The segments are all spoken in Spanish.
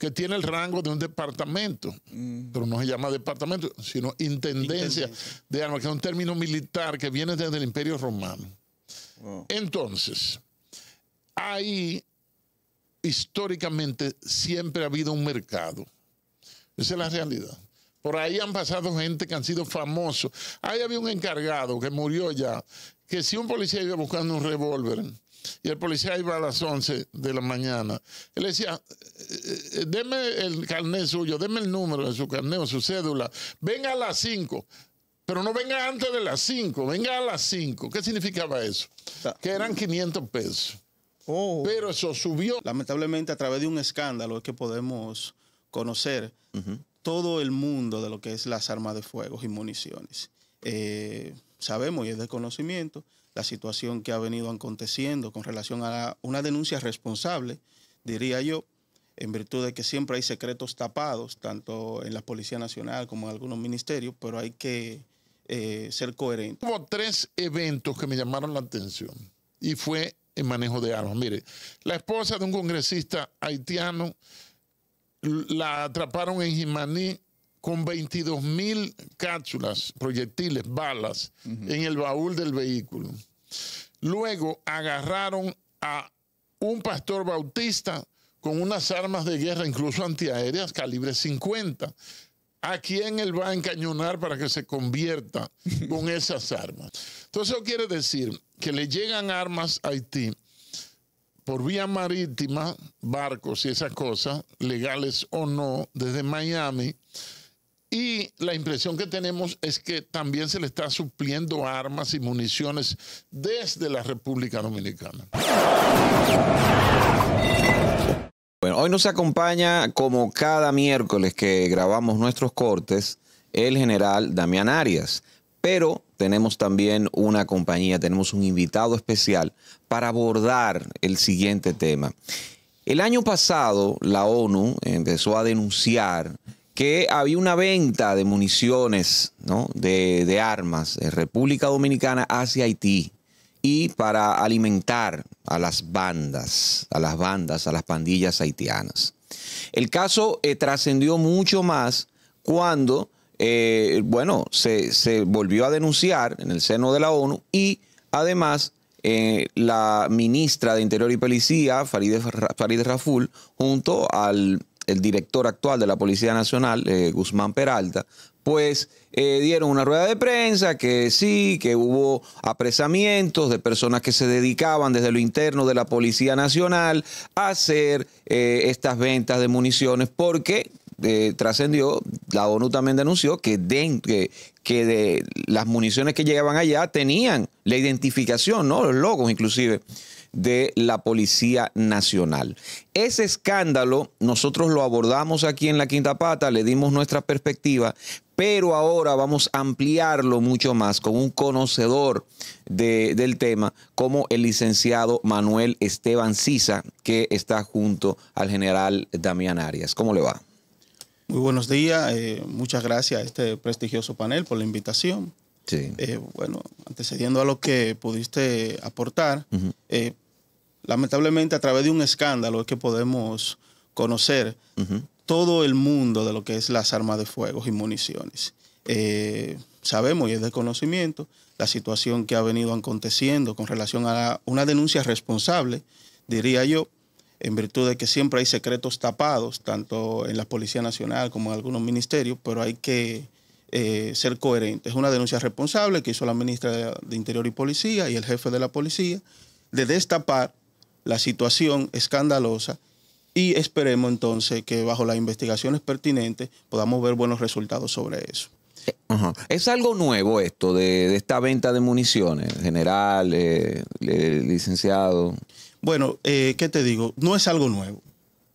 que tiene el rango de un departamento, mm. pero no se llama departamento, sino intendencia, de armas, que es un término militar que viene desde el Imperio Romano. Entonces, ahí históricamente siempre ha habido un mercado. Esa es la realidad. Por ahí han pasado gente que han sido famosos. Ahí había un encargado que murió ya, que si un policía iba buscando un revólver, y el policía iba a las 11 de la mañana. Él decía, eh, eh, eh, deme el carnet suyo, deme el número de su carnet o su cédula, venga a las 5 pero no venga antes de las 5, venga a las 5. ¿Qué significaba eso? Que eran 500 pesos. Oh. Pero eso subió. Lamentablemente, a través de un escándalo es que podemos conocer todo el mundo de lo que es las armas de fuego y municiones. sabemos y es de conocimiento la situación que ha venido aconteciendo con relación a una denuncia responsable, diría yo, en virtud de que siempre hay secretos tapados, tanto en la Policía Nacional como en algunos ministerios, pero hay que eh, ser coherente. Hubo tres eventos que me llamaron la atención y fue el manejo de armas. Mire, la esposa de un congresista haitiano la atraparon en Jimaní con 22 mil cápsulas, proyectiles, balas, en el baúl del vehículo. Luego agarraron a un pastor bautista con unas armas de guerra, incluso antiaéreas, calibre 50. ¿A quién él va a encañonar para que se convierta con esas armas? Entonces eso quiere decir que le llegan armas a Haití por vía marítima, barcos y esas cosas, legales o no, desde Miami y la impresión que tenemos es que también se le está supliendo armas y municiones desde la República Dominicana. Bueno, hoy nos acompaña, como cada miércoles que grabamos nuestros cortes, el general Damián Arias. Pero tenemos también una compañía, tenemos un invitado especial para abordar el siguiente tema. El año pasado, la ONU empezó a denunciar que había una venta de municiones, de, armas de República Dominicana hacia Haití y para alimentar a las bandas, a las bandas, a las pandillas haitianas. El caso eh, trascendió mucho más cuando, eh, bueno, se, volvió a denunciar en el seno de la ONU y además eh, la ministra de Interior y Policía, Farid Farid Raful, junto al el director actual de la Policía Nacional, eh, Guzmán Peralta, pues eh, dieron una rueda de prensa que sí, que hubo apresamientos de personas que se dedicaban desde lo interno de la Policía Nacional a hacer eh, estas ventas de municiones porque... trascendió, la ONU también denunció que, de las municiones que llegaban allá tenían la identificación, ¿no? Los logos inclusive de la Policía Nacional. Ese escándalo nosotros lo abordamos aquí en la Quinta Pata, le dimos nuestra perspectiva, pero ahora vamos a ampliarlo mucho más con un conocedor del tema, como el licenciado Manuel Esteban Sisa, que está junto al general Damián Arias. ¿Cómo le va? Muy buenos días, eh, muchas gracias a este prestigioso panel por la invitación. Eh, bueno, antecediendo a lo que pudiste aportar, lamentablemente a través de un escándalo es que podemos conocer todo el mundo de lo que es las armas de fuego y municiones. Eh, sabemos y es de conocimiento la situación que ha venido aconteciendo con relación a una denuncia responsable, diría yo, en virtud de que siempre hay secretos tapados, tanto en la Policía Nacional como en algunos ministerios, pero hay que eh, ser coherentes. Es una denuncia responsable que hizo la ministra de Interior y Policía y el jefe de la policía de destapar la situación escandalosa y esperemos entonces que bajo las investigaciones pertinentes podamos ver buenos resultados sobre eso. Eh, ¿Es algo nuevo esto de, esta venta de municiones, general, eh, licenciado? Bueno, eh, ¿qué te digo? No es algo nuevo,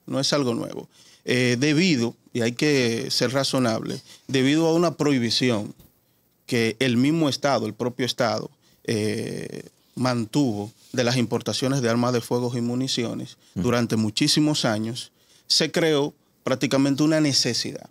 no es algo nuevo. debido, y hay que ser razonable, debido a una prohibición que el mismo Estado, el propio Estado, mantuvo de las importaciones de armas de fuego y municiones mm. durante muchísimos años, se creó prácticamente una necesidad.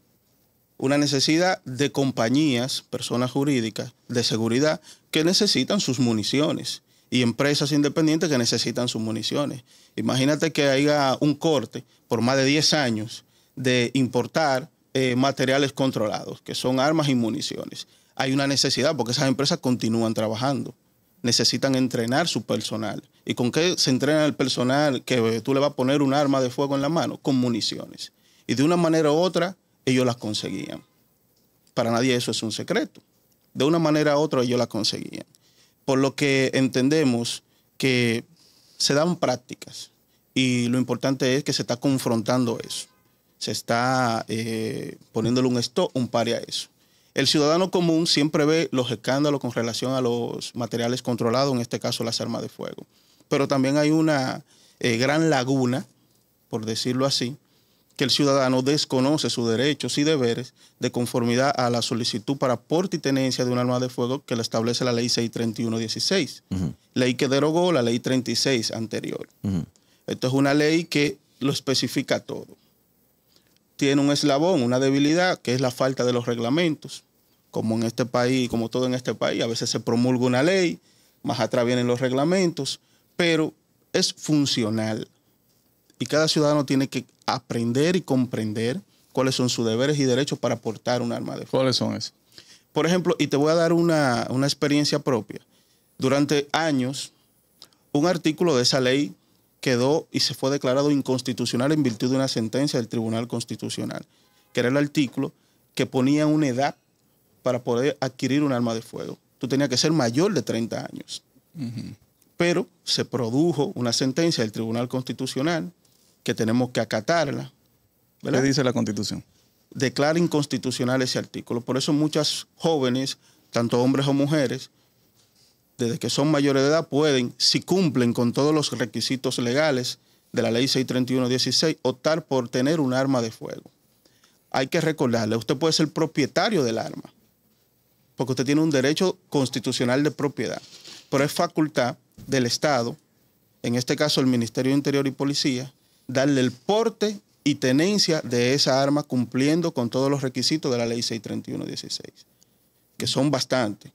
Una necesidad de compañías, personas jurídicas de seguridad que necesitan sus municiones y empresas independientes que necesitan sus municiones. Imagínate que haya un corte por más de 10 años de importar eh, materiales controlados, que son armas y municiones. Hay una necesidad porque esas empresas continúan trabajando necesitan entrenar su personal. ¿Y con qué se entrena el personal que tú le vas a poner un arma de fuego en la mano? Con municiones. Y de una manera u otra, ellos las conseguían. Para nadie eso es un secreto. De una manera u otra, ellos las conseguían. Por lo que entendemos que se dan prácticas y lo importante es que se está confrontando eso. Se está eh, poniéndole un, stop, un pare a eso. El ciudadano común siempre ve los escándalos con relación a los materiales controlados, en este caso las armas de fuego. Pero también hay una eh, gran laguna, por decirlo así, que el ciudadano desconoce sus derechos y deberes de conformidad a la solicitud para aporte y tenencia de un arma de fuego que le establece la ley 631.16, ley que derogó la ley 36 anterior. Esto es una ley que lo especifica todo tiene un eslabón, una debilidad, que es la falta de los reglamentos. Como en este país, como todo en este país, a veces se promulga una ley, más atrás vienen los reglamentos, pero es funcional. Y cada ciudadano tiene que aprender y comprender cuáles son sus deberes y derechos para portar un arma de fuego. ¿Cuáles son esos? Por ejemplo, y te voy a dar una, una experiencia propia. Durante años, un artículo de esa ley quedó y se fue declarado inconstitucional en virtud de una sentencia del Tribunal Constitucional, que era el artículo que ponía una edad para poder adquirir un arma de fuego. Tú tenías que ser mayor de 30 años. Pero se produjo una sentencia del Tribunal Constitucional que tenemos que acatarla. ¿Qué dice la Constitución? Declara inconstitucional ese artículo. Por eso muchas jóvenes, tanto hombres o mujeres, desde que son mayores de edad, pueden, si cumplen con todos los requisitos legales de la ley 631-16, optar por tener un arma de fuego. Hay que recordarle, usted puede ser propietario del arma, porque usted tiene un derecho constitucional de propiedad, pero es facultad del Estado, en este caso el Ministerio de Interior y Policía, darle el porte y tenencia de esa arma cumpliendo con todos los requisitos de la ley 631-16, que son bastantes.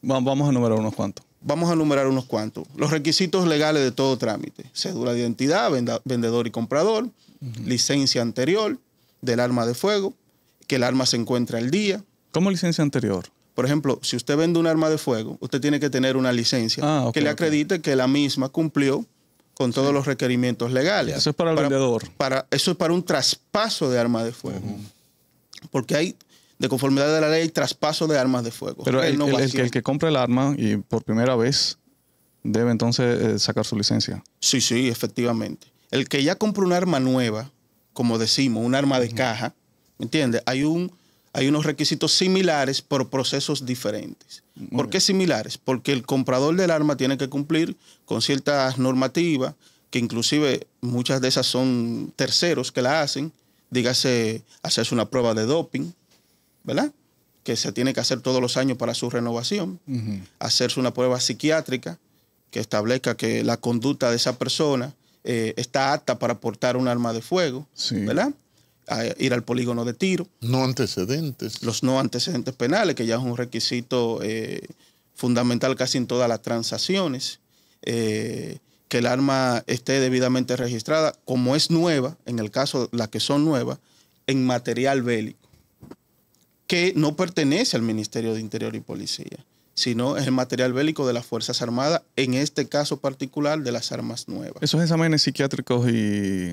Vamos a enumerar unos cuantos. Vamos a enumerar unos cuantos. Los requisitos legales de todo trámite. Cédula de identidad, vendedor y comprador, licencia anterior del arma de fuego, que el arma se encuentra al día. ¿Cómo licencia anterior? Por ejemplo, si usted vende un arma de fuego, usted tiene que tener una licencia ah, que le acredite que la misma cumplió con todos los requerimientos legales. Eso es para el vendedor. Para, eso es para un traspaso de arma de fuego. Porque hay de conformidad de la ley, traspaso de armas de fuego. Pero el, que, el compre el arma y por primera vez debe entonces eh, sacar su licencia. Sí, sí, efectivamente. El que ya compra un arma nueva, como decimos, un arma de caja, ¿me entiendes? Hay, un, hay unos requisitos similares por procesos diferentes. ¿Por qué similares? Porque el comprador del arma tiene que cumplir con ciertas normativas, que inclusive muchas de esas son terceros que la hacen, dígase hacerse una prueba de doping, ¿verdad? Que se tiene que hacer todos los años para su renovación, hacerse una prueba psiquiátrica que establezca que la conducta de esa persona eh, está apta para portar un arma de fuego, ¿verdad? ir al polígono de tiro. No antecedentes. Los no antecedentes penales, que ya es un requisito eh, fundamental casi en todas las transacciones. Eh, que el arma esté debidamente registrada, como es nueva, en el caso de las que son nuevas, en material bélico que no pertenece al Ministerio de Interior y Policía, sino es el material bélico de las Fuerzas Armadas, en este caso particular de las armas nuevas. Esos exámenes psiquiátricos y,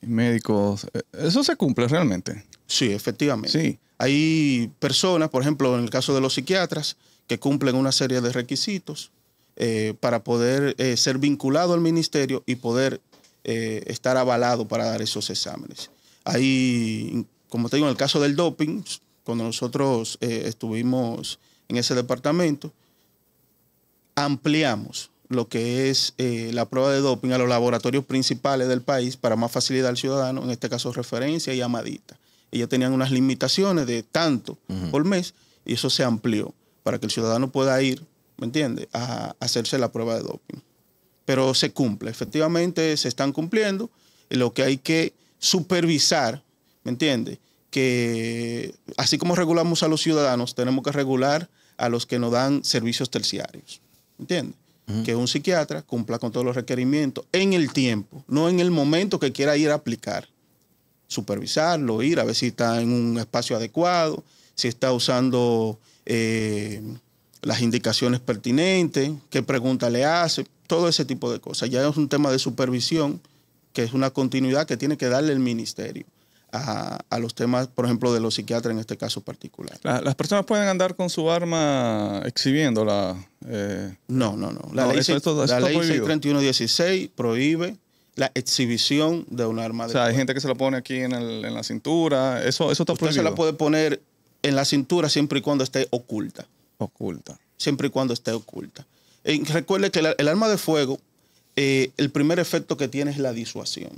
médicos, eh, ¿eso se cumple realmente? Sí, efectivamente. Sí. Hay personas, por ejemplo, en el caso de los psiquiatras, que cumplen una serie de requisitos eh, para poder eh, ser vinculado al ministerio y poder estar avalado para dar esos exámenes. Hay como te digo, en el caso del doping, cuando nosotros eh, estuvimos en ese departamento, ampliamos lo que es eh, la prueba de doping a los laboratorios principales del país para más facilidad al ciudadano, en este caso referencia y amadita. Ellos tenían unas limitaciones de tanto por mes y eso se amplió para que el ciudadano pueda ir, ¿me entiendes?, a hacerse la prueba de doping. Pero se cumple, efectivamente se están cumpliendo. Lo que hay que supervisar ¿me entiendes? Que así como regulamos a los ciudadanos, tenemos que regular a los que nos dan servicios terciarios, ¿me Que un psiquiatra cumpla con todos los requerimientos en el tiempo, no en el momento que quiera ir a aplicar. Supervisarlo, ir a ver si está en un espacio adecuado, si está usando eh, las indicaciones pertinentes, qué pregunta le hace, todo ese tipo de cosas. Ya es un tema de supervisión, que es una continuidad que tiene que darle el ministerio a, los temas, por ejemplo, de los psiquiatras en este caso particular. ¿Las personas pueden andar con su arma exhibiéndola? Eh, no, no, no. La ley, prohíbe la exhibición de un arma. De o sea, hay gente que se la pone aquí en, la cintura. Eso, eso está Usted se la puede poner en la cintura siempre y cuando esté oculta. Oculta. Siempre y cuando esté oculta. Eh, recuerde que el arma de fuego, eh, el primer efecto que tiene es la disuasión.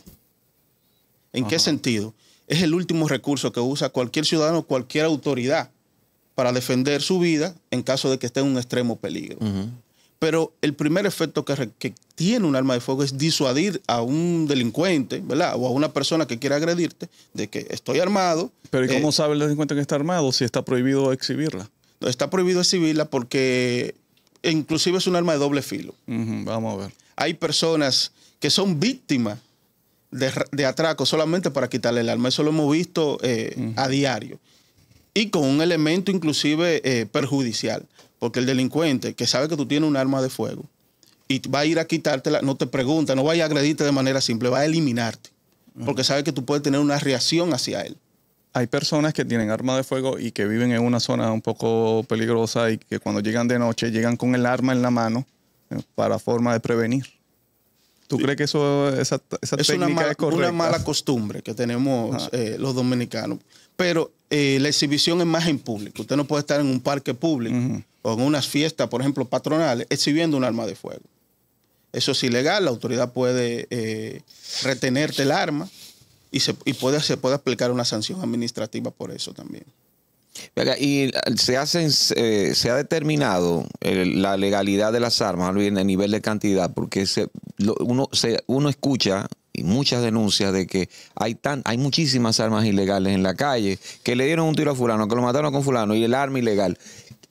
¿En qué sentido? es el último recurso que usa cualquier ciudadano, cualquier autoridad para defender su vida en caso de que esté en un extremo peligro. Pero el primer efecto que, tiene un arma de fuego es disuadir a un delincuente, ¿verdad? O a una persona que quiera agredirte de que estoy armado. Pero ¿y eh, cómo sabe el delincuente que está armado si está prohibido exhibirla? Está prohibido exhibirla porque inclusive es un arma de doble filo. vamos a ver. Hay personas que son víctimas de, atraco solamente para quitarle el arma. Eso lo hemos visto eh, a diario. Y con un elemento inclusive eh, perjudicial, porque el delincuente que sabe que tú tienes un arma de fuego y va a ir a quitártela, no te pregunta, no va a agredirte de manera simple, va a eliminarte, porque sabe que tú puedes tener una reacción hacia él hay personas que tienen arma de fuego y que viven en una zona un poco peligrosa y que cuando llegan de noche llegan con el arma en la mano eh, para forma de prevenir. ¿Tú crees que eso, esa, es una mala, costumbre que tenemos eh, los dominicanos. Pero eh, la exhibición es más en público. Usted no puede estar en un parque público o en unas fiestas, por ejemplo, patronales, exhibiendo un arma de fuego. Eso es ilegal. La autoridad puede eh, retenerte el arma y, se, y puede, se puede aplicar una sanción administrativa por eso también. Y eh, se, hacen, eh, se ha determinado eh, la legalidad de las armas bien a nivel de cantidad, porque se, uno, se, uno escucha y muchas denuncias de que hay tan hay muchísimas armas ilegales en la calle, que le dieron un tiro a fulano, que lo mataron con fulano y el arma ilegal.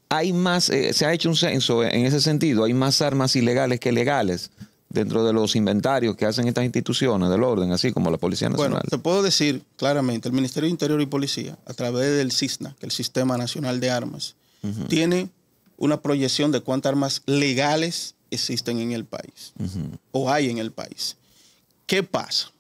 Hay más, se ha hecho un censo en ese sentido, hay más armas ilegales que legales dentro de los inventarios que hacen estas instituciones del orden, así como la Policía Nacional? Bueno, te puedo decir claramente, el Ministerio de Interior y Policía, a través del CISNA, que es el Sistema Nacional de Armas, tiene una proyección de cuántas armas legales existen en el país o hay en el país. ¿Qué pasa?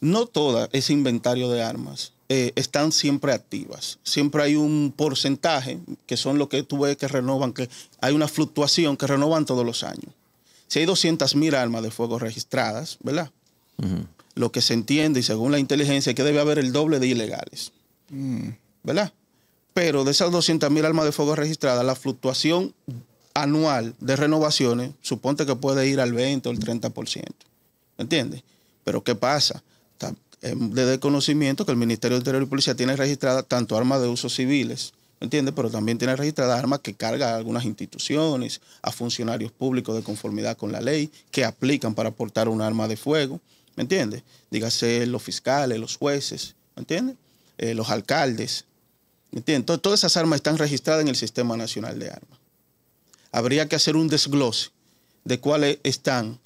No todo ese inventario de armas eh, están siempre activas. Siempre hay un porcentaje, que son lo que tú ves que renovan, que hay una fluctuación que renovan todos los años. Si hay 200.000 armas de fuego registradas, ¿verdad? Lo que se entiende y según la inteligencia que debe haber el doble de ilegales, mm. ¿verdad? Pero de esas 200.000 armas de fuego registradas, la fluctuación anual de renovaciones, suponte que puede ir al 20 o el 30%, ¿entiendes? Pero ¿qué pasa? Desde eh, el conocimiento que el Ministerio de Interior y Policía tiene registradas tanto armas de uso civiles, entiende? Pero también tiene registradas armas que carga a algunas instituciones, a funcionarios públicos de conformidad con la ley, que aplican para portar un arma de fuego, ¿me entiendes? Dígase los fiscales, los jueces, ¿me entiendes? Eh, los alcaldes, ¿me entiendes? Todas esas armas están registradas en el Sistema Nacional de Armas. Habría que hacer un desglose de cuáles están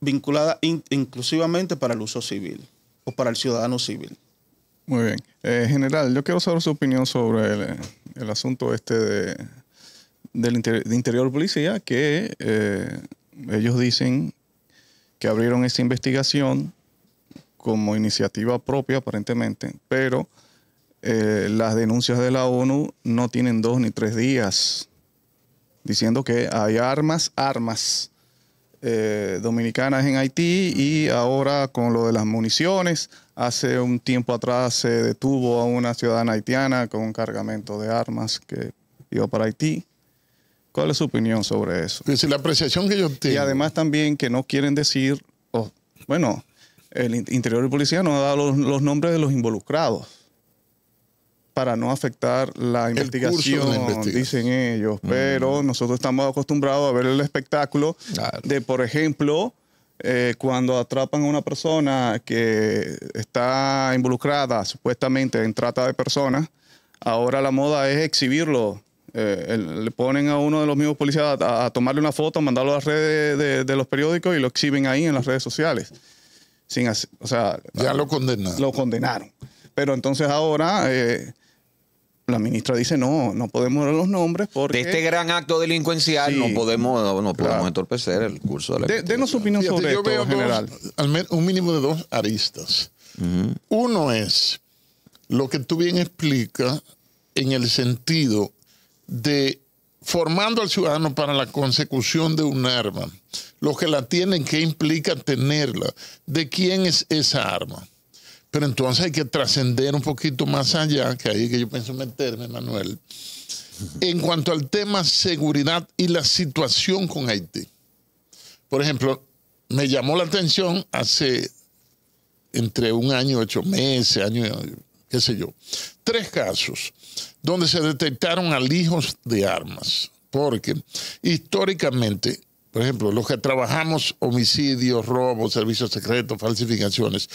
vinculadas inclusivamente para el uso civil o para el ciudadano civil. Muy bien. Eh, general, yo quiero saber su opinión sobre el, el asunto este de, del Interior Policía, que eh, ellos dicen que abrieron esta investigación como iniciativa propia aparentemente, pero eh, las denuncias de la ONU no tienen dos ni tres días, diciendo que hay armas, armas eh, dominicanas en Haití y ahora con lo de las municiones, hace un tiempo atrás se detuvo a una ciudadana haitiana con un cargamento de armas que iba para Haití. ¿Cuál es su opinión sobre eso? Es la apreciación que yo tengo. Y además también que no quieren decir, bueno, el interior y policía no ha dado los, nombres de los involucrados para no afectar la investigación, dicen ellos. Pero mm. nosotros estamos acostumbrados a ver el espectáculo de, por ejemplo, eh, cuando atrapan a una persona que está involucrada supuestamente en trata de personas, ahora la moda es exhibirlo. Eh, le ponen a uno de los mismos policías a, tomarle una foto, mandarlo a las redes de, los periódicos y lo exhiben ahí en las redes sociales. Sin, ya lo condenaron. Lo condenaron. Pero entonces ahora... Eh, la ministra dice no, no podemos dar los nombres porque... De este gran acto delincuencial no podemos, entorpecer el curso de la... denos su opinión sobre yo general. un mínimo de dos aristas. Uno es lo que tú bien explicas en el sentido de formando al ciudadano para la consecución de un arma, Lo que la tienen, qué implica tenerla, de quién es esa arma. Pero entonces hay que trascender un poquito más allá, que ahí que yo pienso meterme, Manuel, en cuanto al tema seguridad y la situación con Haití. Por ejemplo, me llamó la atención hace entre un año, ocho meses, año, qué sé yo, tres casos donde se detectaron alijos de armas, porque históricamente, por ejemplo, los que trabajamos homicidios, robos, servicios secretos, falsificaciones,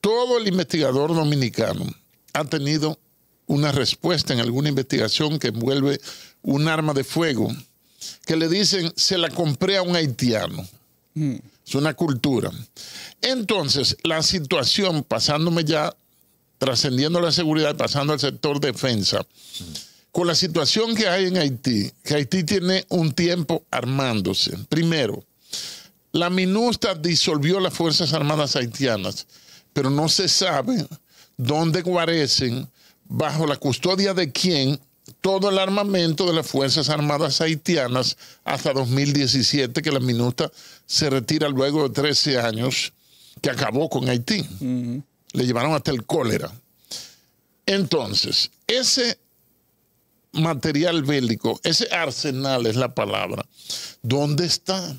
todo el investigador dominicano ha tenido una respuesta en alguna investigación que envuelve un arma de fuego, que le dicen, se la compré a un haitiano. Mm. Es una cultura. Entonces, la situación, pasándome ya, trascendiendo la seguridad, pasando al sector defensa, con la situación que hay en Haití, que Haití tiene un tiempo armándose. Primero, la MINUSTA disolvió las Fuerzas Armadas haitianas pero no se sabe dónde guarecen, bajo la custodia de quién, todo el armamento de las Fuerzas Armadas haitianas hasta 2017, que la minuta se retira luego de 13 años, que acabó con Haití. Le llevaron hasta el cólera. Entonces, ese material bélico, ese arsenal es la palabra, ¿dónde está?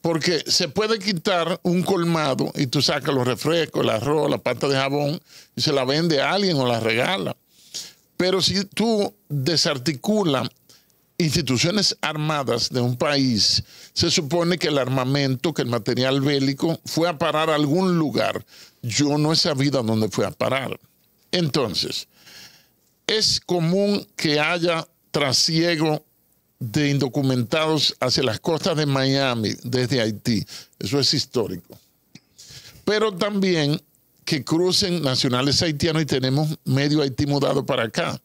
Porque se puede quitar un colmado y tú sacas los refrescos, el arroz, la pata de jabón y se la vende a alguien o la regala. Pero si tú desarticulas instituciones armadas de un país, se supone que el armamento, que el material bélico, fue a parar a algún lugar. Yo no he sabido dónde fue a parar. Entonces, es común que haya trasiego de indocumentados hacia las costas de Miami desde Haití. Eso es histórico. Pero también que crucen nacionales haitianos y tenemos medio Haití mudado para acá.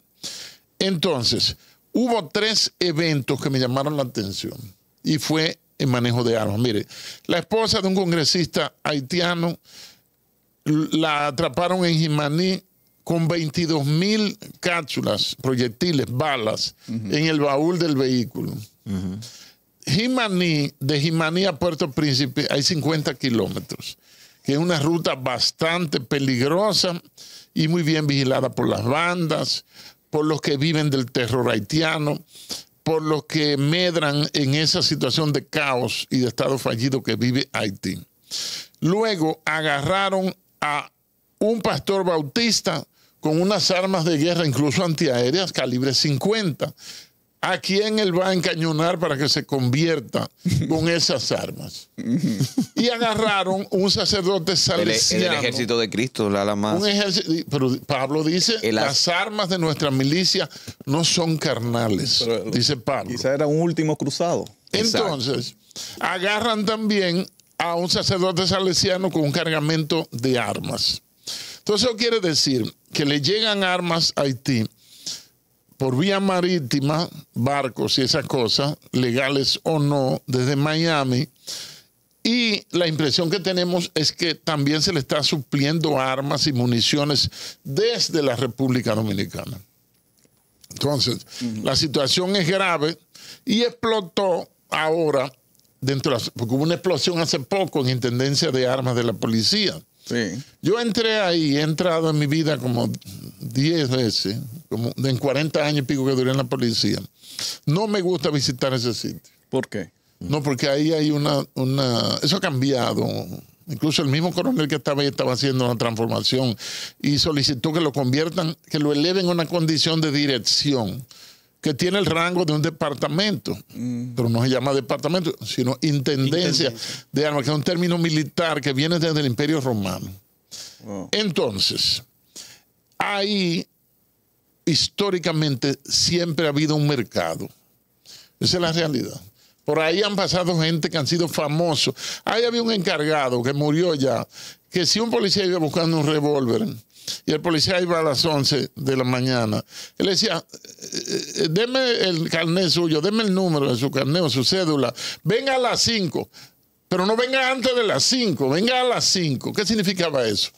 Entonces, hubo tres eventos que me llamaron la atención y fue el manejo de armas. Mire, la esposa de un congresista haitiano la atraparon en Jimaní con 22 mil cápsulas, proyectiles, balas, en el baúl del vehículo. de Jimaní a Puerto Príncipe hay 50 kilómetros, que es una ruta bastante peligrosa y muy bien vigilada por las bandas, por los que viven del terror haitiano, por los que medran en esa situación de caos y de estado fallido que vive Haití. Luego agarraron a un pastor bautista con unas armas de guerra, incluso antiaéreas, calibre 50. ¿A quién él va a encañonar para que se convierta con esas armas? y agarraron un sacerdote salesiano. El, el ejército de Cristo, la pero Pablo dice, las armas de nuestra milicia no son carnales, eh, dice Pablo. Quizá era un último cruzado. Entonces, agarran también a un sacerdote salesiano con un cargamento de armas. Entonces, eso quiere decir que le llegan armas a Haití por vía marítima, barcos y esas cosas, legales o no, desde Miami. Y la impresión que tenemos es que también se le está supliendo armas y municiones desde la República Dominicana. Entonces, la situación es grave y explotó ahora, dentro de porque hubo una explosión hace poco en Intendencia de Armas de la Policía. Yo entré ahí, he entrado en mi vida como 10 veces, como en 40 años pico que duré en la policía. No me gusta visitar ese sitio. ¿Por qué? No, porque ahí hay una, una... Eso ha cambiado. Incluso el mismo coronel que estaba ahí estaba haciendo una transformación y solicitó que lo conviertan, que lo eleven a una condición de dirección que tiene el rango de un departamento, mm. pero no se llama departamento, sino intendencia, de armas, que es un término militar que viene desde el Imperio Romano. Entonces, ahí históricamente siempre ha habido un mercado. Esa es la realidad. Por ahí han pasado gente que han sido famosos. Ahí había un encargado que murió ya, que si un policía iba buscando un revólver, y el policía iba a las 11 de la mañana. Él decía, eh, eh, deme el carnet suyo, deme el número de su carnet o su cédula, venga a las 5 pero no venga antes de las 5, venga a las 5. ¿Qué significaba eso?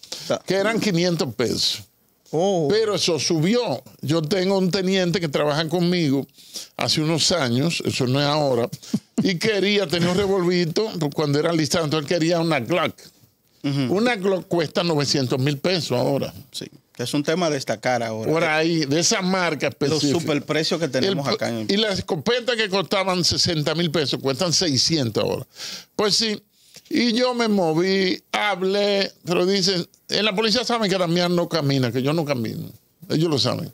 Que eran 500 pesos. Oh. Pero eso subió. Yo tengo un teniente que trabaja conmigo hace unos años, eso no es ahora, y quería tener un revolvito, cuando era listado, él quería una Glock. Una cuesta 900 mil pesos ahora. Sí. es un tema a destacar ahora. Por ahí, de esa marca específica. Los superprecios que tenemos acá. Y las escopetas que costaban 60 mil pesos cuestan 600 ahora. Pues sí, y yo me moví, hablé, pero dicen, en eh, la policía saben que Damián no camina, que yo no camino. Ellos lo saben.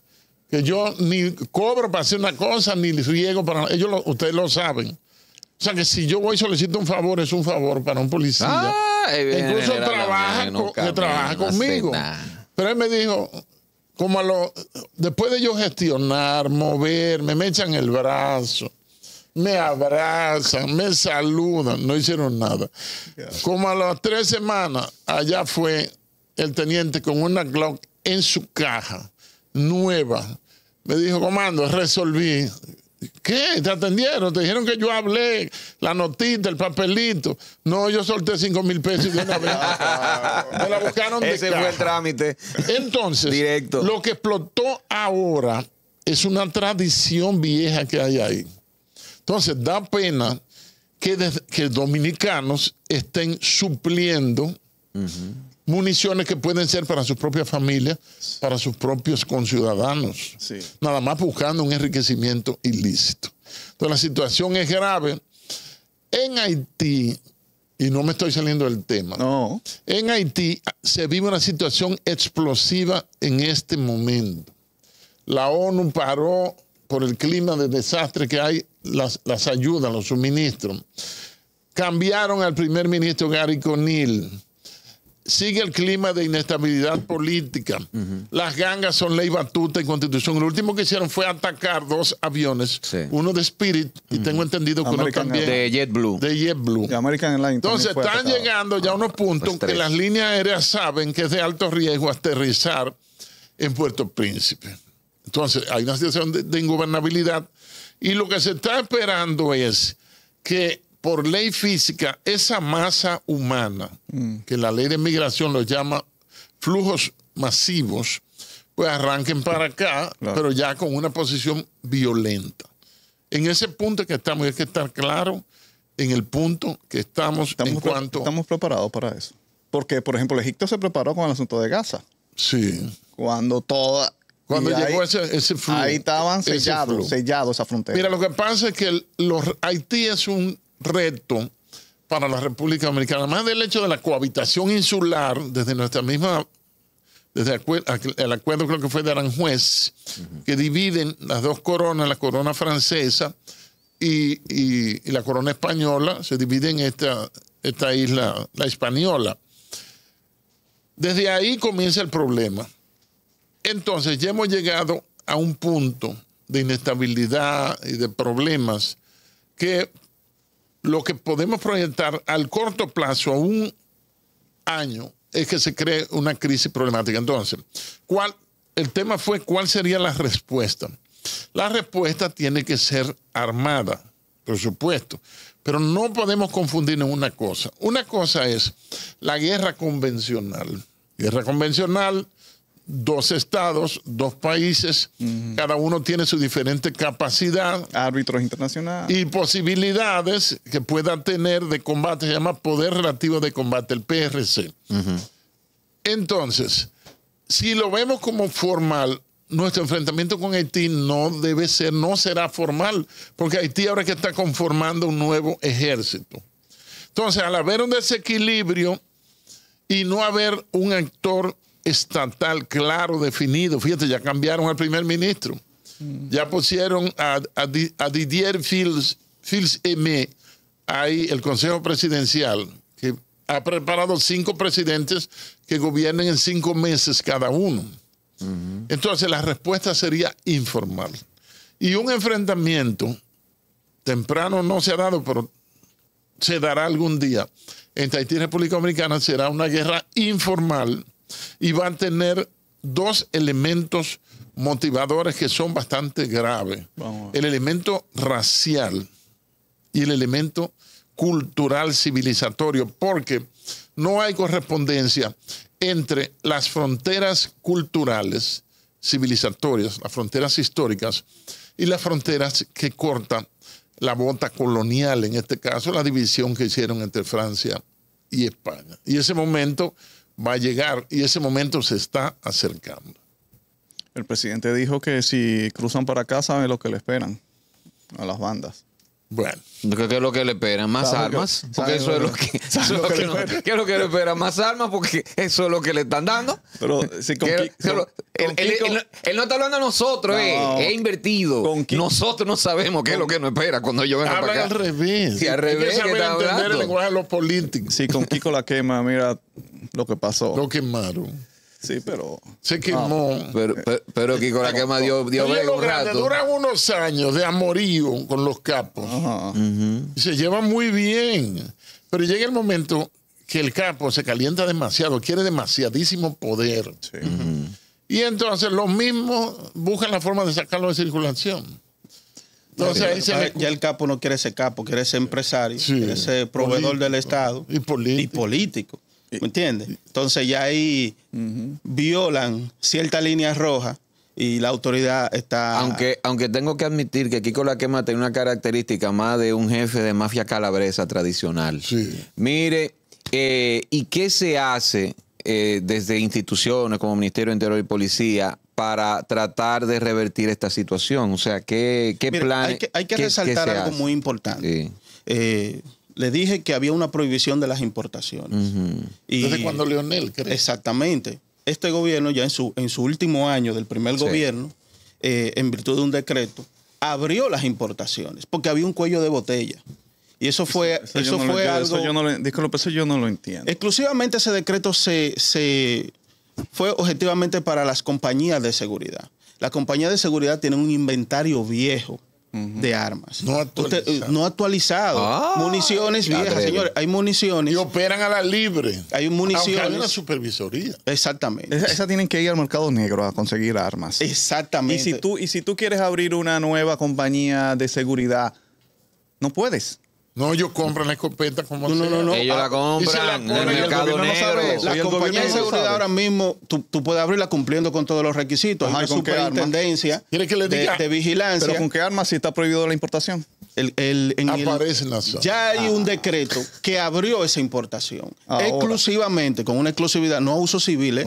Que yo ni cobro para hacer una cosa, ni riego para... Ellos ustedes lo saben. O sea que si yo voy y solicito un favor, es un favor para un policía. Ah, Incluso trabaja, conmigo. Pero él me dijo, como a lo, después de yo gestionar, moverme, me echan el brazo, me abrazan, me saludan, no hicieron nada. Como a las tres semanas, allá fue el teniente con una Glock en su caja, nueva. Me dijo, comando, resolví ¿Qué? ¿Te atendieron? ¿Te dijeron que yo hablé? La notita, el papelito. No, yo solté 5 mil pesos de una vez. Ah, ah, Me la buscaron de Ese fue el trámite. Entonces, lo que explotó ahora es una tradición vieja que hay ahí. Entonces, da pena que, dominicanos estén supliendo municiones que pueden ser para sus propias familias, para sus propios conciudadanos, nada más buscando un enriquecimiento ilícito. Entonces la situación es grave. En Haití, y no me estoy saliendo del tema, no. en Haití se vive una situación explosiva en este momento. La ONU paró por el clima de desastre que hay las, las ayudas, los suministros. Cambiaron al primer ministro Gary Conil sigue el clima de inestabilidad política. Las gangas son ley batuta y constitución. Lo último que hicieron fue atacar dos aviones, uno de Spirit y tengo entendido que uno también de JetBlue. De JetBlue. American Airlines. Entonces están llegando ya a unos puntos pues que las líneas aéreas saben que es de alto riesgo aterrizar en Puerto Príncipe. Entonces hay una situación de, de ingobernabilidad y lo que se está esperando es que por ley física, esa masa humana, mm. que la ley de migración lo llama flujos masivos, pues arranquen para acá, pero ya con una posición violenta. En ese punto que estamos, hay que estar claro en el punto que estamos, en cuanto... Estamos preparados para eso. Porque, por ejemplo, Egipto se preparó con el asunto de Gaza. Sí. Cuando toda... Cuando llegó ese, flujo. Ahí estaban sellados, sellados esa frontera. Mira, lo que pasa es que los, Haití es un reto para la República Dominicana, más del hecho de la cohabitación insular desde nuestra misma, desde el acuerdo creo que fue de Aranjuez, que dividen las dos coronas, la corona francesa y, la corona española, se dividen esta, esta isla, la española. Desde ahí comienza el problema. Entonces ya hemos llegado a un punto de inestabilidad y de problemas que lo que podemos proyectar al corto plazo, a un año, es que se cree una crisis problemática. Entonces, ¿cuál, el tema fue cuál sería la respuesta. La respuesta tiene que ser armada, por supuesto, pero no podemos confundirnos una cosa. Una cosa es la guerra convencional. Guerra convencional dos estados, dos países, cada uno tiene su diferente capacidad. Árbitros internacionales. Y posibilidades que pueda tener de combate, se llama poder relativo de combate, el PRC. Entonces, si lo vemos como formal, nuestro enfrentamiento con Haití no debe ser, no será formal, porque Haití ahora que está conformando un nuevo ejército. Entonces, al haber un desequilibrio y no haber un actor estatal claro, definido. Fíjate, ya cambiaron al primer ministro. Ya pusieron a, a, Didier Fils, Fils M ahí el Consejo Presidencial, que ha preparado cinco presidentes que gobiernen en cinco meses cada uno. Entonces la respuesta sería informal. Y un enfrentamiento temprano no se ha dado, pero se dará algún día. En Haití, República Dominicana, será una guerra informal y va a tener dos elementos motivadores que son bastante graves. El elemento racial y el elemento cultural civilizatorio, porque no hay correspondencia entre las fronteras culturales, civilizatorias, las fronteras históricas y las fronteras que corta la bota colonial, en este caso la división que hicieron entre Francia y España. Y ese momento va a llegar y ese momento se está acercando. El presidente dijo que si cruzan para acá saben lo que le esperan a las bandas. Bueno. ¿qué es lo que le esperan, más armas. ¿Qué porque eso es lo que, lo que, que, le esperan, más armas, porque eso es lo que le están dando. Pero si con, él, no está hablando a nosotros, eh, es invertido. nosotros no sabemos qué es lo que nos espera cuando yo venga para acá. al revés. Si al revés ¿qué está entender el lenguaje de los políticos. Si con Kiko la quema, mira lo que pasó. Lo quemaron. Sí, pero. Se quemó. pero, pero, con la quema dio, dio rato. Duran unos años de amorío con los capos. se llevan muy bien. Pero llega el momento que el capo se calienta demasiado, quiere demasiadísimo poder. Y entonces los mismos buscan la forma de sacarlo de circulación. Entonces, Ya el capo no quiere ese capo, quiere ser empresario, quiere ser proveedor del Estado y Y político. ¿Me entiendes? Entonces ya ahí violan cierta línea roja y la autoridad está... Aunque, aunque tengo que admitir que Kiko La Quema tiene una característica más de un jefe de mafia calabresa tradicional. Sí. Mire, eh, ¿y qué se hace eh, desde instituciones como Ministerio Interior y Policía para tratar de revertir esta situación? O sea, ¿qué, qué plan... Hay que, hay que resaltar algo muy importante. Sí. Eh, le dije que había una prohibición de las importaciones. y, Desde cuando Leonel cree. Exactamente. Este gobierno, ya en su, en su último año del primer gobierno, eh, en virtud de un decreto, abrió las importaciones porque había un cuello de botella. Y eso fue, eso, algo. disculpe, eso yo no lo entiendo. Exclusivamente ese decreto se, fue objetivamente para las compañías de seguridad. Las compañías de seguridad tienen un inventario viejo de armas. No actualizado. Eh, ah, municiones viejas, señores. Hay municiones. Y operan a la libre. Hay municiones. Aunque hay una supervisoría. Exactamente. Esas esa tienen que ir al mercado negro a conseguir armas. Exactamente. Y si tú, y si tú quieres abrir una nueva compañía de seguridad, no puedes. No, ellos compran la escopeta como no, no, Ellos la ah, compran en el, mercado negro. la compañía de seguridad ahora mismo, tú, puedes abrirla cumpliendo con todos los requisitos. Hay superintendencia que le diga? De, vigilancia. ¿Pero con qué armas si está prohibida la importación? Aparece Ya hay ah. un decreto que abrió esa importación. Exclusivamente, con una exclusividad, no a uso civil,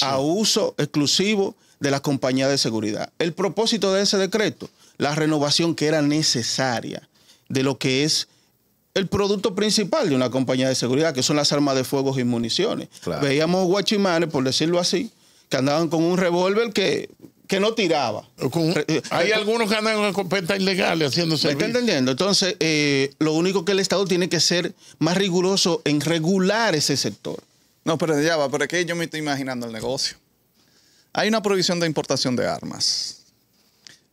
a uso exclusivo de la compañía de seguridad. El propósito de ese decreto, la renovación que era necesaria de lo que es el producto principal de una compañía de seguridad, que son las armas de fuego y municiones. Veíamos guachimanes, por decirlo así, que andaban con un revólver que, que no tiraba. Eh, eh, hay eh, algunos que andan con escopetas ilegales haciéndose. ¿Me está entendiendo? Entonces, lo único que el Estado tiene que ser más riguroso en regular ese sector. No, pero ya va, pero aquí yo me estoy imaginando el negocio. Hay una prohibición de importación de armas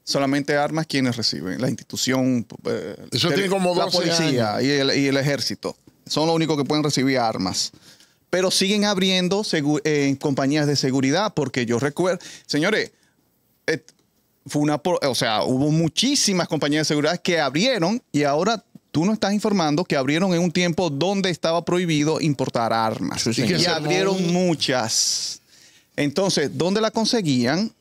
solamente armas quienes reciben, la institución, eh, como la policía y el, ejército. Son los únicos que pueden recibir armas. Pero siguen abriendo eh, compañías de seguridad, porque yo recuerdo, señores, eh, fue una, o sea, hubo muchísimas compañías de seguridad que abrieron y ahora tú no estás informando que abrieron en un tiempo donde estaba prohibido importar armas. y abrieron muchas. Entonces, ¿dónde la conseguían?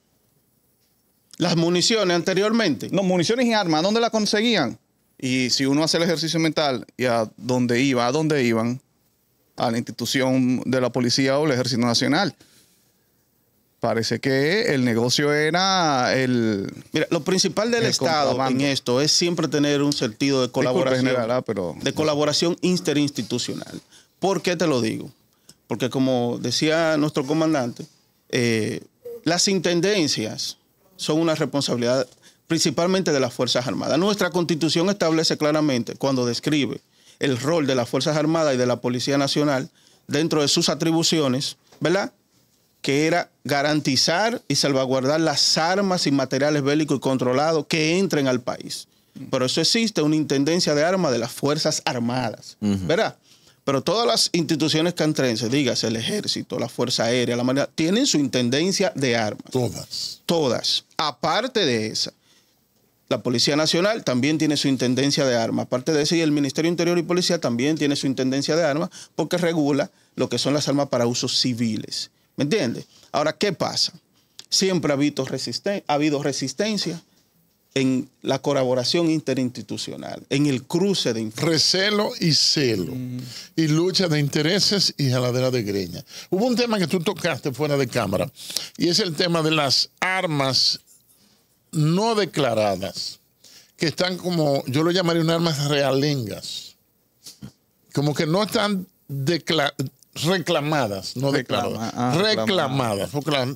Las municiones anteriormente. No, municiones y armas, ¿dónde las conseguían? Y si uno hace el ejercicio mental y a dónde iba, a dónde iban, a la institución de la policía o el ejército nacional. Parece que el negocio era el. Mira, lo principal del Estado en esto es siempre tener un sentido de colaboración. Ah, pero, de colaboración interinstitucional. ¿Por qué te lo digo? Porque, como decía nuestro comandante, eh, las intendencias son una responsabilidad principalmente de las Fuerzas Armadas. Nuestra constitución establece claramente, cuando describe el rol de las Fuerzas Armadas y de la Policía Nacional dentro de sus atribuciones, ¿verdad? Que era garantizar y salvaguardar las armas y materiales bélicos y controlados que entren al país. Mm. Pero eso existe una intendencia de armas de las Fuerzas Armadas, ¿verdad? Pero todas las instituciones cantrenses, dígase el ejército, la Fuerza Aérea, la Marina, tienen su intendencia de armas. Todas. Todas. Aparte de esa, la Policía Nacional también tiene su intendencia de armas. Aparte de eso, y el Ministerio Interior y Policía también tiene su intendencia de armas porque regula lo que son las armas para usos civiles. ¿Me entiendes? Ahora, ¿qué pasa? Siempre ha habido resistencia en la colaboración interinstitucional, en el cruce de Recelo y celo, y lucha de intereses y jaladera de greña. Hubo un tema que tú tocaste fuera de cámara, y es el tema de las armas no declaradas, que están como, yo lo llamaría unas armas realengas, como que no están reclamadas, no declaradas. Ah, reclamadas,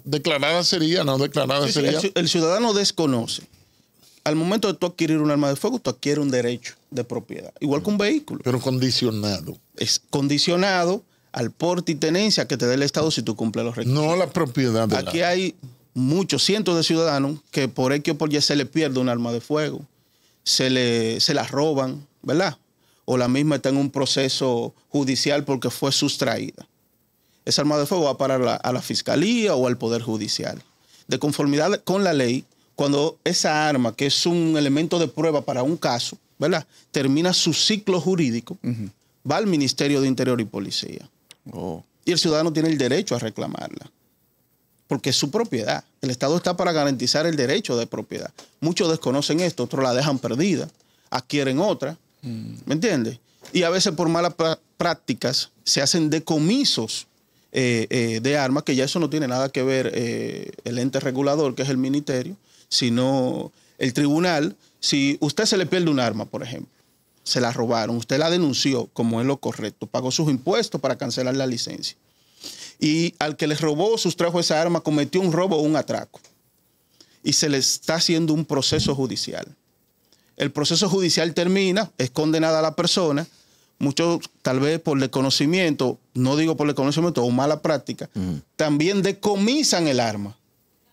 Declaradas porque sería, no declaradas sería. el ciudadano desconoce al momento de tú adquirir un arma de fuego, tú adquieres un derecho de propiedad, igual que un vehículo. Pero condicionado. Es condicionado al porte y tenencia que te dé el Estado si tú cumples los requisitos. No la propiedad. De Aquí hay muchos cientos de ciudadanos que por X o por Y se le pierde un arma de fuego, se, le, se la roban, ¿verdad? O la misma está en un proceso judicial porque fue sustraída. Esa arma de fuego va para parar a la fiscalía o al poder judicial. De conformidad con la ley, cuando esa arma, que es un elemento de prueba para un caso, ¿verdad? Termina su ciclo jurídico, va al Ministerio de Interior y Policía. Oh. Y el ciudadano tiene el derecho a reclamarla, porque es su propiedad. El Estado está para garantizar el derecho de propiedad. Muchos desconocen esto, otros la dejan perdida, adquieren otra, mm. ¿me entiendes? Y a veces por malas prácticas se hacen decomisos eh, eh, de armas, que ya eso no tiene nada que ver eh, el ente regulador, que es el ministerio, sino el tribunal, si usted se le pierde un arma, por ejemplo, se la robaron, usted la denunció como es lo correcto, pagó sus impuestos para cancelar la licencia. Y al que le robó, sustrajo esa arma, cometió un robo o un atraco. Y se le está haciendo un proceso judicial. El proceso judicial termina, es condenada la persona, muchos tal vez por desconocimiento, no digo por desconocimiento o mala práctica, también decomisan el arma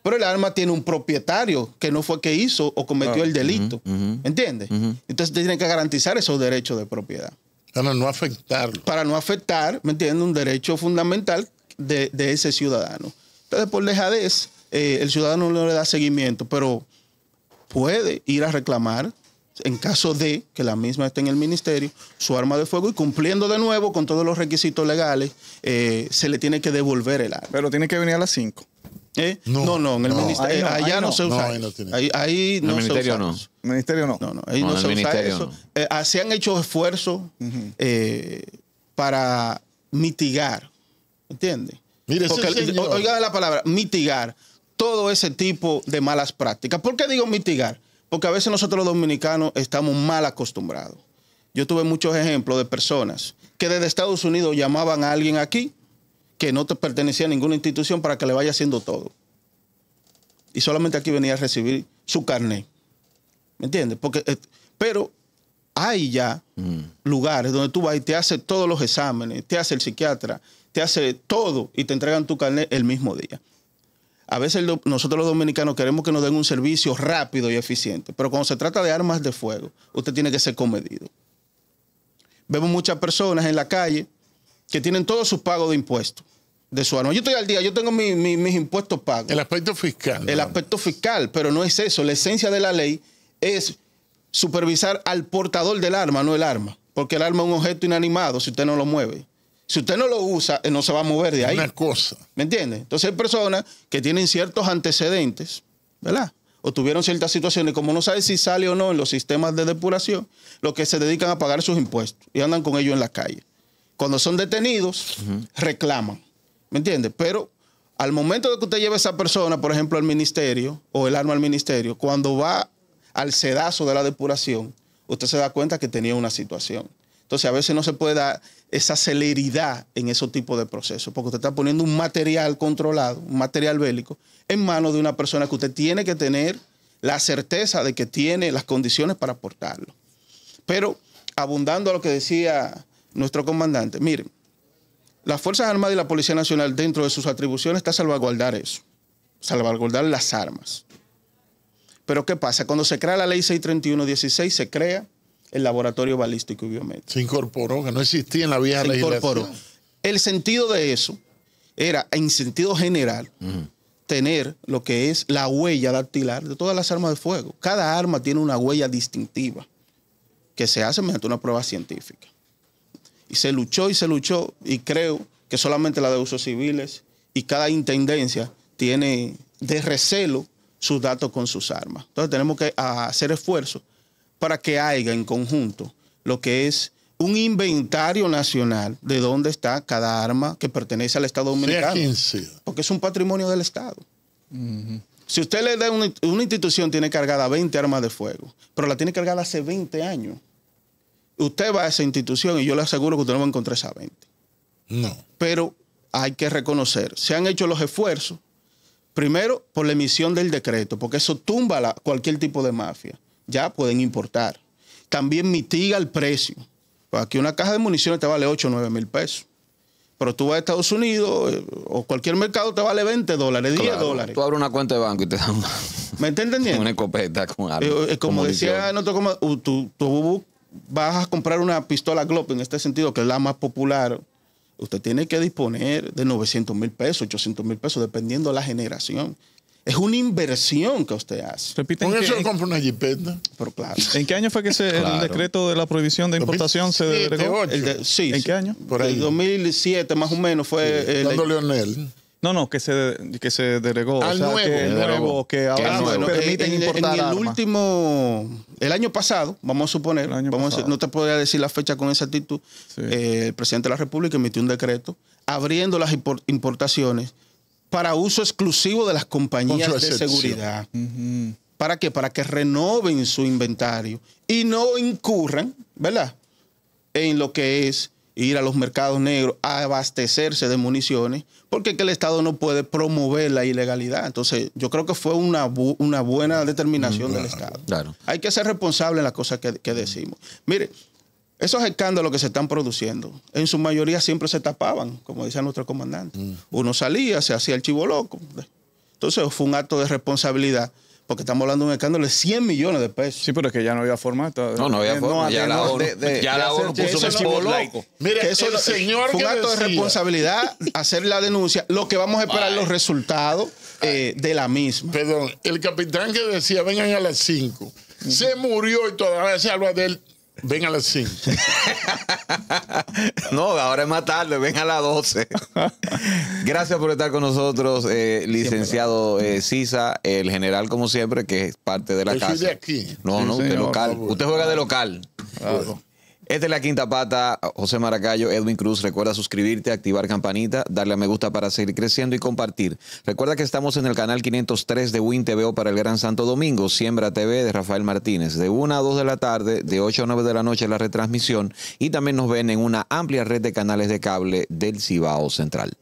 pero el arma tiene un propietario que no fue que hizo o cometió ah, el delito. ¿Me ¿Entiendes? Entonces tienen que garantizar esos derechos de propiedad. Para no afectarlo. Para no afectar, ¿me entiendes? Un derecho fundamental de, ese ciudadano. Entonces, por dejadez, eh, el ciudadano no le da seguimiento, pero puede ir a reclamar en caso de que la misma esté en el ministerio, su arma de fuego y cumpliendo de nuevo con todos los requisitos legales, eh, se le tiene que devolver el arma. Pero tiene que venir a las 5. ¿Eh? No, no, en el ministerio. allá no, se usa. ahí no, ministerio no. no. No, ahí no, se usa eso. Eh, se han hecho esfuerzos eh, para mitigar. ¿Entiendes? oiga la palabra, mitigar todo ese tipo de malas prácticas. ¿Por qué digo mitigar? Porque a veces nosotros los dominicanos estamos mal acostumbrados. Yo tuve muchos ejemplos de personas que desde Estados Unidos llamaban a alguien aquí que no te pertenecía a ninguna institución para que le vaya haciendo todo. Y solamente aquí venía a recibir su carnet. ¿Me entiendes? Eh, pero hay ya mm. lugares donde tú vas y te hace todos los exámenes, te hace el psiquiatra, te hace todo y te entregan tu carnet el mismo día. A veces nosotros los dominicanos queremos que nos den un servicio rápido y eficiente, pero cuando se trata de armas de fuego, usted tiene que ser comedido. Vemos muchas personas en la calle que tienen todos sus pagos de impuestos de su arma. Yo estoy al día, yo tengo mis impuestos pagos. El aspecto fiscal. El aspecto fiscal, pero no es eso. La esencia de la ley es supervisar al portador del arma, no el arma. Porque el arma es un objeto inanimado si usted no lo mueve. Si usted no lo usa, eh, no se va a mover de ahí. Una cosa. ¿Me entiende? Entonces hay personas que tienen ciertos antecedentes, ¿verdad? O tuvieron ciertas situaciones, como no sabe si sale o no en los sistemas de depuración, los que se dedican a pagar sus impuestos y andan con ellos en la calle. Cuando son detenidos, reclaman. ¿Me entiendes? Pero al momento de que usted lleve a esa persona, por ejemplo, al ministerio o el arma al ministerio, cuando va al sedazo de la depuración, usted se da cuenta que tenía una situación. Entonces, a veces no se puede dar esa celeridad en ese tipo de procesos, porque usted está poniendo un material controlado, un material bélico, en manos de una persona que usted tiene que tener la certeza de que tiene las condiciones para aportarlo. Pero, abundando a lo que decía nuestro comandante, miren, las Fuerzas Armadas y la Policía Nacional dentro de sus atribuciones está salvaguardar eso, salvaguardar las armas. Pero ¿qué pasa? Cuando se crea la ley 631-16 se crea el laboratorio balístico y biométrico. Se incorporó, que no existía en la vieja se Incorporó. El sentido de eso era, en sentido general, tener lo que es la huella dactilar de todas las armas de fuego. Cada arma tiene una huella distintiva que se hace mediante una prueba científica se luchó y se luchó y creo que solamente la de usos civiles y cada intendencia tiene de recelo sus datos con sus armas. Entonces tenemos que hacer esfuerzo para que haya en conjunto lo que es un inventario nacional de dónde está cada arma que pertenece al Estado Dominicano. Porque es un patrimonio del Estado. Si usted le da una, una, institución, tiene cargada 20 armas de fuego, pero la tiene cargada hace 20 años. Usted va a esa institución y yo le aseguro que usted no va a encontrar esa 20. No. Pero hay que reconocer, se han hecho los esfuerzos, primero por la emisión del decreto, porque eso tumba cualquier tipo de mafia. Ya pueden importar. También mitiga el precio. para pues aquí una caja de municiones te vale 8 o 9 mil pesos. Pero tú vas a Estados Unidos eh, o cualquier mercado te vale 20 dólares, 10 dólares. Tú abres una cuenta de banco y te dan una, ¿Me entiendes una escopeta con algo. Eh, eh, como, decía tu en vas a comprar una pistola Glock en este sentido, que es la más popular, usted tiene que disponer de 900 mil pesos, 800 mil pesos, dependiendo de la generación. Es una inversión que usted hace. Repite, Con eso no compro una jipeta. Pero claro. ¿En qué año fue que el decreto de la prohibición de importación se derogó? sí. ¿En qué año? Por ahí. El 2007 más o menos fue... Leonel. No, no, que se, que se delegó. Al nuevo, que, ahora permiten importar el último, el año pasado, vamos a suponer, no te podría decir la fecha con exactitud, eh, el presidente de la República emitió un decreto abriendo las importaciones para uso exclusivo de las compañías de seguridad. ¿Para qué? Para que renoven su inventario y no incurran, ¿verdad? En lo que es ir a los mercados negros a abastecerse de municiones, porque que el Estado no puede promover la ilegalidad. Entonces, yo creo que fue una, una buena mm, determinación del Estado. Hay que ser responsable en las cosas que, decimos. Mire, esos escándalos que se están produciendo, en su mayoría siempre se tapaban, como decía nuestro comandante. Mm. Uno salía, se hacía el chivo loco. Entonces, fue un acto de responsabilidad porque estamos hablando de un escándalo de 100 millones de pesos. Sí, pero es que ya no había forma. No, no había eh, forma. ya, la ya la puso eso, el señor fue un acto de responsabilidad hacer la denuncia. Lo que vamos a esperar los resultados eh, de la misma. Perdón, el capitán que decía, vengan a las 5, se murió y todavía se habla de él Ven a las 5. no, ahora es más tarde, ven a las 12. Gracias por estar con nosotros, eh, licenciado Cisa eh, el general, como siempre, que es parte de la Yo casa. de aquí. No, no, de local. Usted juega de ah, local. Claro. Esta es la quinta pata. José Maracayo, Edwin Cruz. Recuerda suscribirte, activar campanita, darle a me gusta para seguir creciendo y compartir. Recuerda que estamos en el canal 503 de Win TV para el Gran Santo Domingo, Siembra TV de Rafael Martínez. De 1 a 2 de la tarde, de 8 a 9 de la noche la retransmisión. Y también nos ven en una amplia red de canales de cable del Cibao Central.